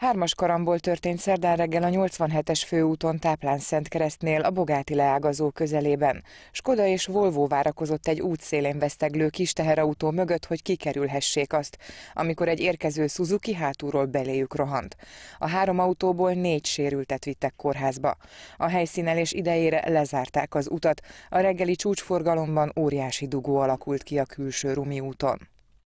Hármas karamból történt szerdán reggel a 87-es főúton Szent keresztnél a Bogáti leágazó közelében. Skoda és Volvo várakozott egy útszélén veszteglő kis teherautó mögött, hogy kikerülhessék azt, amikor egy érkező Suzuki hátulról beléjük rohant. A három autóból négy sérültet vittek kórházba. A helyszínelés idejére lezárták az utat, a reggeli csúcsforgalomban óriási dugó alakult ki a külső Rumi úton.